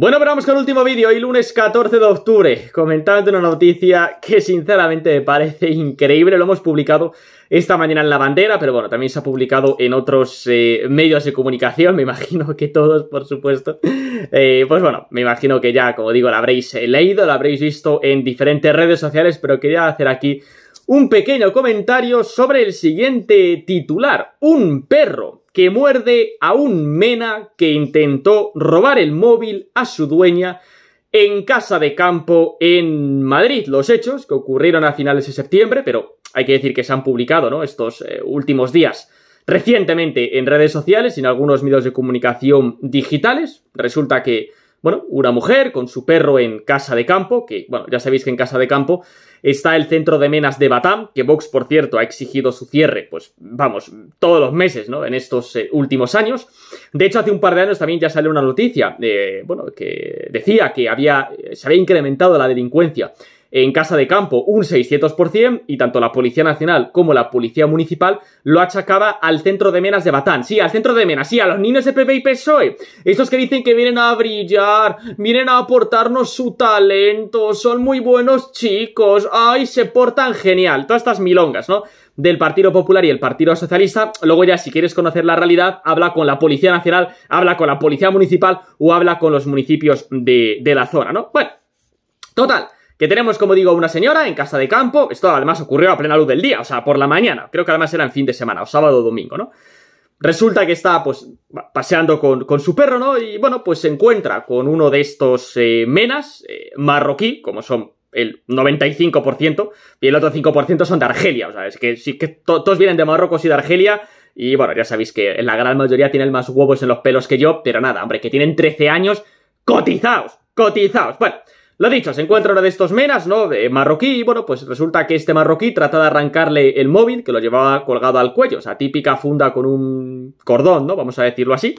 Bueno, pero vamos con el último vídeo, hoy lunes 14 de octubre, comentando una noticia que sinceramente me parece increíble, lo hemos publicado esta mañana en La Bandera, pero bueno, también se ha publicado en otros eh, medios de comunicación, me imagino que todos, por supuesto, eh, pues bueno, me imagino que ya, como digo, la habréis eh, leído, la habréis visto en diferentes redes sociales, pero quería hacer aquí un pequeño comentario sobre el siguiente titular, un perro que muerde a un mena que intentó robar el móvil a su dueña en casa de campo en Madrid. Los hechos que ocurrieron a finales de septiembre, pero hay que decir que se han publicado, ¿no? Estos eh, últimos días. Recientemente en redes sociales y en algunos medios de comunicación digitales. Resulta que bueno, una mujer con su perro en casa de campo, que, bueno, ya sabéis que en casa de campo está el centro de menas de Batam, que Vox, por cierto, ha exigido su cierre, pues, vamos, todos los meses, ¿no? En estos eh, últimos años. De hecho, hace un par de años también ya salió una noticia, eh, bueno, que decía que había, eh, se había incrementado la delincuencia en casa de campo un 600% y tanto la Policía Nacional como la Policía Municipal lo achacaba al centro de Menas de Batán. Sí, al centro de Menas, sí, a los niños de PP y PSOE. estos que dicen que vienen a brillar, vienen a aportarnos su talento, son muy buenos chicos, ay, se portan genial. Todas estas milongas, ¿no? del Partido Popular y el Partido Socialista. Luego ya, si quieres conocer la realidad, habla con la Policía Nacional, habla con la Policía Municipal o habla con los municipios de, de la zona, ¿no? Bueno, total, que tenemos, como digo, una señora en casa de campo. Esto además ocurrió a plena luz del día, o sea, por la mañana. Creo que además era en fin de semana, o sábado o domingo, ¿no? Resulta que está, pues, paseando con, su perro, ¿no? Y bueno, pues se encuentra con uno de estos eh, menas eh, marroquí, como son el 95%, y el otro 5% son de Argelia. O sea, es que, sí, que todos vienen de Marruecos y de Argelia. Y bueno, ya sabéis que la gran mayoría tienen más huevos en los pelos que yo, pero nada, hombre, que tienen 13 años cotizados, cotizados, Bueno, lo dicho, se encuentra una de estos menas, ¿no? De marroquí, y bueno, pues resulta que este marroquí trata de arrancarle el móvil que lo llevaba colgado al cuello, o sea, típica funda con un cordón, ¿no? Vamos a decirlo así.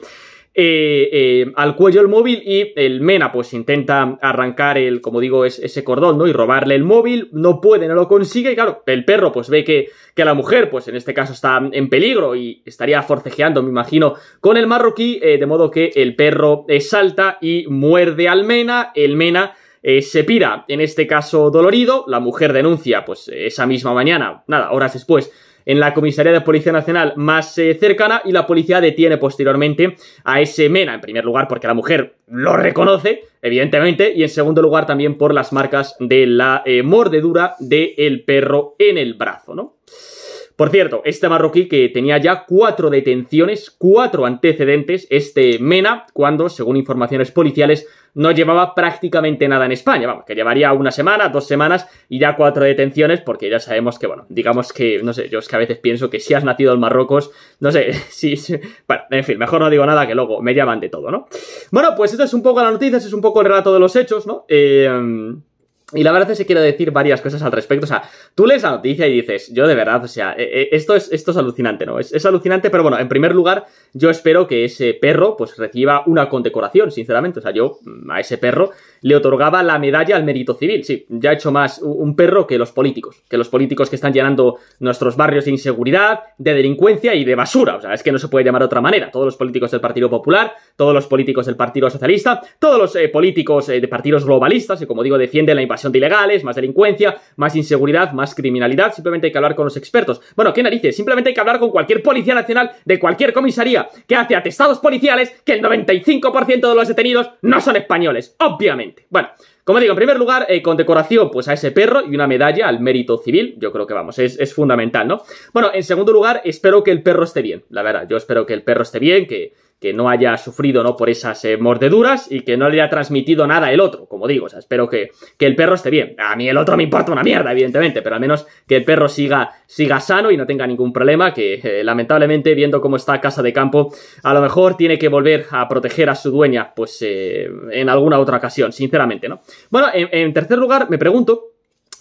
Eh, eh, al cuello el móvil y el Mena pues intenta arrancar el, como digo, ese cordón, ¿no? Y robarle el móvil, no puede, no lo consigue y claro, el perro pues ve que, que la mujer pues en este caso está en peligro y estaría forcejeando, me imagino, con el marroquí, eh, de modo que el perro salta y muerde al Mena, el Mena eh, se pira, en este caso dolorido, la mujer denuncia, pues eh, esa misma mañana, nada, horas después, en la comisaría de Policía Nacional más eh, cercana y la policía detiene posteriormente a ese Mena, en primer lugar porque la mujer lo reconoce, evidentemente, y en segundo lugar también por las marcas de la mordedura del el perro en el brazo, ¿no? Por cierto, este marroquí que tenía ya cuatro detenciones, cuatro antecedentes, este Mena, cuando, según informaciones policiales, no llevaba prácticamente nada en España, vamos, que llevaría una semana, dos semanas y ya cuatro detenciones, porque ya sabemos que, bueno, digamos que, no sé, yo es que a veces pienso que si has nacido en Marrocos, no sé, si, bueno, en fin, mejor no digo nada que luego me llaman de todo, ¿no? Bueno, pues esto es un poco la noticias, es un poco el relato de los hechos, ¿no? Eh y la verdad es que quiero decir varias cosas al respecto. O sea, tú lees la noticia y dices, yo de verdad, o sea, eh, eh, esto es, esto es alucinante, ¿no? Es, es alucinante, pero bueno, en primer lugar, yo espero que ese perro, pues, reciba una condecoración, sinceramente. O sea, yo mm, a ese perro le otorgaba la medalla al mérito civil. Sí, ya ha hecho más un perro que los políticos, que los políticos que están llenando nuestros barrios de inseguridad, de delincuencia y de basura. O sea, es que no se puede llamar de otra manera. Todos los políticos del Partido Popular, todos los políticos del Partido Socialista, todos los eh, políticos eh, de partidos globalistas, que como digo defienden la invasión de ilegales, más delincuencia, más inseguridad, más criminalidad. Simplemente hay que hablar con los expertos. Bueno, ¿qué narices? Simplemente hay que hablar con cualquier policía nacional de cualquier comisaría que hace atestados policiales que el 95% de los detenidos no son españoles, obviamente. Bueno, como digo, en primer lugar, eh, con decoración pues a ese perro y una medalla al mérito civil. Yo creo que vamos, es, fundamental, ¿no? Bueno, en segundo lugar, espero que el perro esté bien. La verdad, yo espero que el perro esté bien, que que no haya sufrido ¿no? por esas eh, mordeduras y que no le haya transmitido nada el otro, como digo, o sea, espero que, que, el perro esté bien. A mí el otro me importa una mierda, evidentemente, pero al menos que el perro siga, siga sano y no tenga ningún problema, que eh, lamentablemente, viendo cómo está Casa de Campo, a lo mejor tiene que volver a proteger a su dueña, pues eh, en alguna otra ocasión, sinceramente, ¿no? Bueno, en tercer lugar, me pregunto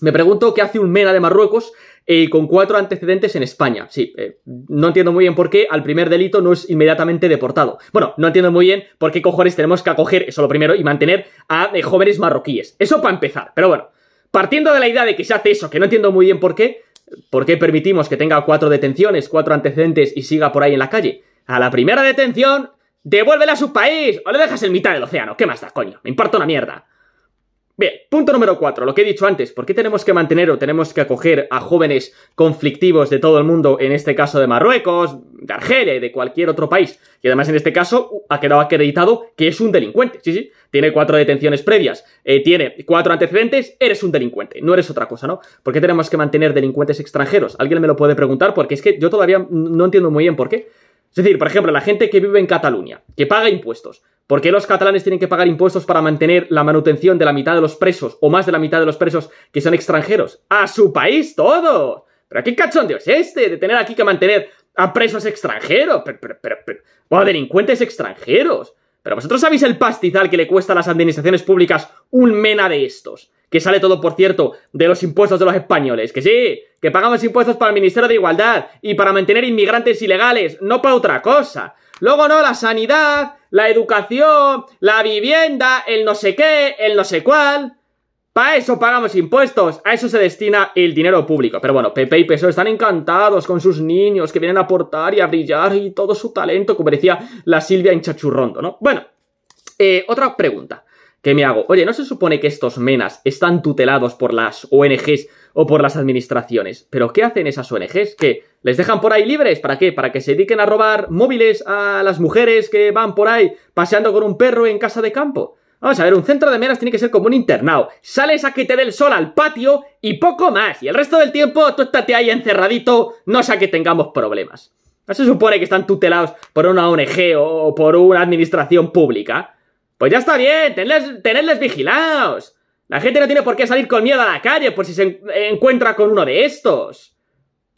me pregunto qué hace un Mena de Marruecos eh, con cuatro antecedentes en España. Sí, eh, no entiendo muy bien por qué al primer delito no es inmediatamente deportado. Bueno, no entiendo muy bien por qué cojones tenemos que acoger, eso lo primero, y mantener a eh, jóvenes marroquíes. Eso para empezar, pero bueno. Partiendo de la idea de que se hace eso, que no entiendo muy bien por qué, ¿por qué permitimos que tenga cuatro detenciones, cuatro antecedentes y siga por ahí en la calle? A la primera detención, devuélvela a su país o le dejas en mitad del océano. ¿Qué más da, coño? Me importa una mierda. Bien, punto número cuatro, lo que he dicho antes, ¿por qué tenemos que mantener o tenemos que acoger a jóvenes conflictivos de todo el mundo, en este caso de Marruecos, de Argelia y de cualquier otro país? Y además en este caso ha quedado acreditado que es un delincuente, sí, sí, tiene cuatro detenciones previas, eh, tiene cuatro antecedentes, eres un delincuente, no eres otra cosa, ¿no? ¿Por qué tenemos que mantener delincuentes extranjeros? Alguien me lo puede preguntar porque es que yo todavía no entiendo muy bien por qué. Es decir, por ejemplo, la gente que vive en Cataluña, que paga impuestos, ¿Por qué los catalanes tienen que pagar impuestos para mantener la manutención de la mitad de los presos o más de la mitad de los presos que son extranjeros? ¡A su país todo! ¿Pero qué cachondeo es este de tener aquí que mantener a presos extranjeros? Pero, pero, pero, o a delincuentes extranjeros. Pero vosotros sabéis el pastizal que le cuesta a las administraciones públicas un mena de estos. Que sale todo, por cierto, de los impuestos de los españoles. Que sí, que pagamos impuestos para el Ministerio de Igualdad y para mantener inmigrantes ilegales, no para otra cosa. Luego no, la sanidad, la educación, la vivienda, el no sé qué, el no sé cuál. Para eso pagamos impuestos, a eso se destina el dinero público. Pero bueno, Pepe y PSOE están encantados con sus niños que vienen a aportar y a brillar y todo su talento, como decía la Silvia en Chachurrondo, ¿no? Bueno, eh, otra pregunta. ¿Qué me hago, oye, ¿no se supone que estos menas están tutelados por las ONGs o por las administraciones? ¿Pero qué hacen esas ONGs? ¿Que les dejan por ahí libres? ¿Para qué? ¿Para que se dediquen a robar móviles a las mujeres que van por ahí paseando con un perro en casa de campo? Vamos a ver, un centro de menas tiene que ser como un internado. Sales a que te dé el sol al patio y poco más. Y el resto del tiempo tú estate ahí encerradito, no sea que tengamos problemas. No se supone que están tutelados por una ONG o por una administración pública. Pues ya está bien, tenedles, tenedles vigilados. La gente no tiene por qué salir con miedo a la calle por si se encuentra con uno de estos.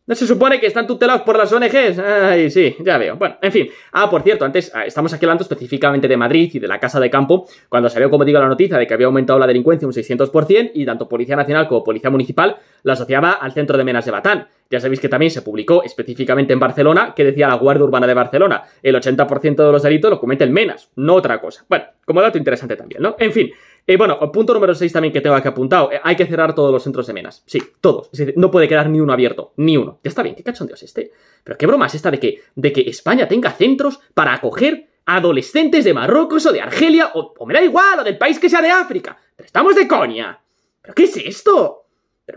¿No se supone que están tutelados por las ONGs? Ay, sí, ya veo. Bueno, en fin. Ah, por cierto, antes ah, estamos aquí hablando específicamente de Madrid y de la Casa de Campo, cuando salió, como digo, la noticia de que había aumentado la delincuencia un 600% y tanto Policía Nacional como Policía Municipal la asociaba al centro de Menas de Batán. Ya sabéis que también se publicó específicamente en Barcelona, que decía la Guardia Urbana de Barcelona, el 80% de los delitos lo cometen Menas, no otra cosa. Bueno, como dato interesante también, ¿no? En fin, eh, bueno, punto número 6 también que tengo aquí apuntado. Eh, hay que cerrar todos los centros de menas. Sí, todos. no puede quedar ni uno abierto. Ni uno. Ya está bien, qué cachondeo es este. Pero qué broma es esta de que, de que España tenga centros para acoger adolescentes de Marruecos o de Argelia o, me da igual, o del país que sea de África. Pero estamos de coña. ¿Pero qué es esto?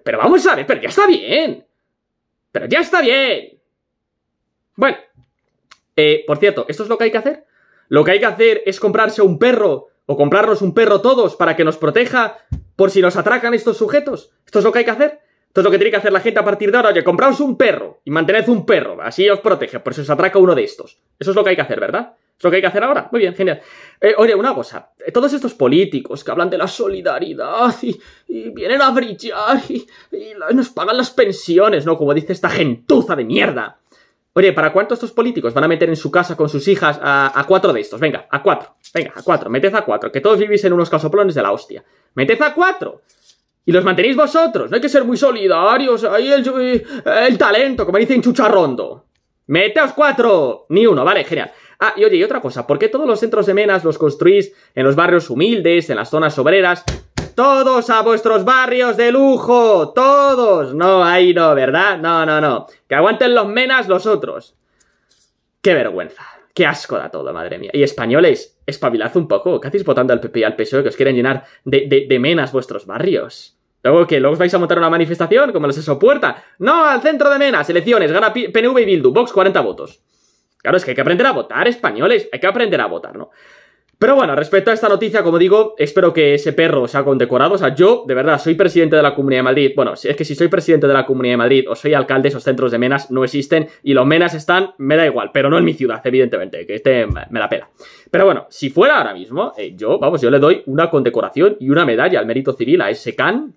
Pero, vamos a ver, pero ya está bien. Pero ya está bien. Bueno. Eh, por cierto, ¿esto es lo que hay que hacer? Lo que hay que hacer es comprarse un perro ¿O comprarnos un perro todos para que nos proteja por si nos atracan estos sujetos? ¿Esto es lo que hay que hacer? Esto es lo que tiene que hacer la gente a partir de ahora. Oye, compraos un perro y mantened un perro. Así os protege, por si os atraca uno de estos. Eso es lo que hay que hacer, ¿verdad? Es lo que hay que hacer ahora. Muy bien, genial. Eh, oye, una cosa. Eh, todos estos políticos que hablan de la solidaridad y, y vienen a brillar y, nos pagan las pensiones, ¿no? Como dice esta gentuza de mierda. Oye, ¿para cuántos estos políticos van a meter en su casa con sus hijas a, cuatro de estos? Venga, a cuatro. Venga, a cuatro. Meted a cuatro. Que todos vivís en unos casoplones de la hostia. Meted a cuatro. Y los mantenéis vosotros. No hay que ser muy solidarios. Ahí eh, el, talento, como dicen Chucharrondo. Meteos cuatro. Ni uno, vale, genial. Ah, y oye, y otra cosa, ¿por qué todos los centros de menas los construís en los barrios humildes, en las zonas obreras? todos a vuestros barrios de lujo, todos. No, ahí no, ¿verdad? No, no, no. Que aguanten los menas los otros. Qué vergüenza. Qué asco da todo, madre mía. Y españoles, espabilad un poco. ¿Qué hacéis votando al PP y al PSOE que os quieren llenar de, menas vuestros barrios? Luego que luego os vais a montar una manifestación como los soporta. No, al centro de Menas, elecciones, gana PNV y Bildu, Vox 40 votos. Claro, es que hay que aprender a votar, españoles, hay que aprender a votar, ¿no? Pero bueno, respecto a esta noticia, como digo, espero que ese perro sea condecorado. O sea, yo, de verdad, soy presidente de la Comunidad de Madrid. Bueno, es que si soy presidente de la Comunidad de Madrid o soy alcalde, esos centros de menas no existen y los menas están, me da igual, pero no en mi ciudad, evidentemente, que este me la pela. Pero bueno, si fuera ahora mismo, eh, yo, vamos, yo le doy una condecoración y una medalla al mérito civil a ese can,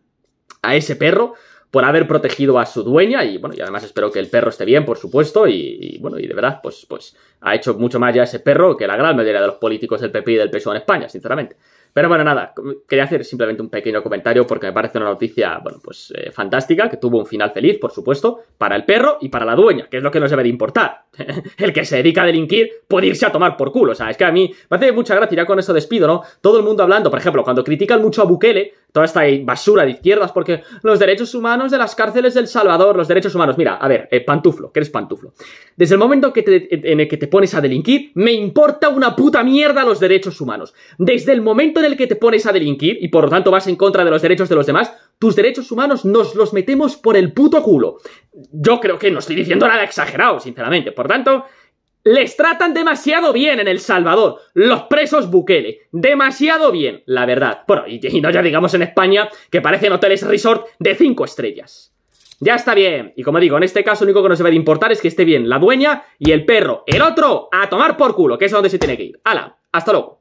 a ese perro, por haber protegido a su dueña y bueno, y además espero que el perro esté bien, por supuesto, y, bueno, y de verdad, pues, pues ha hecho mucho más ya ese perro que la gran mayoría de los políticos del PP y del PSOE en España, sinceramente. Pero bueno, nada, quería hacer simplemente un pequeño comentario porque me parece una noticia, bueno, pues eh, fantástica, que tuvo un final feliz, por supuesto, para el perro y para la dueña, que es lo que nos debe de importar. el que se dedica a delinquir puede irse a tomar por culo, o sea, es que a mí me hace mucha gracia ya con eso despido, ¿no? Todo el mundo hablando, por ejemplo, cuando critican mucho a Bukele, toda esta basura de izquierdas, porque los derechos humanos de las cárceles del Salvador, los derechos humanos, mira, a ver, eh, pantuflo, que eres pantuflo. Desde el momento que en el que te pones a delinquir, me importa una puta mierda los derechos humanos. Desde el momento en el que te pones a delinquir, y por lo tanto vas en contra de los derechos de los demás, tus derechos humanos nos los metemos por el puto culo. Yo creo que no estoy diciendo nada exagerado, sinceramente. Por tanto, les tratan demasiado bien en El Salvador, los presos Bukele. Demasiado bien, la verdad. Bueno, y, no ya digamos en España, que parecen hoteles resort de 5 estrellas. Ya está bien. Y como digo, en este caso lo único que nos va de importar es que esté bien la dueña y el perro. El otro, a tomar por culo, que es a donde se tiene que ir. Hala, hasta luego.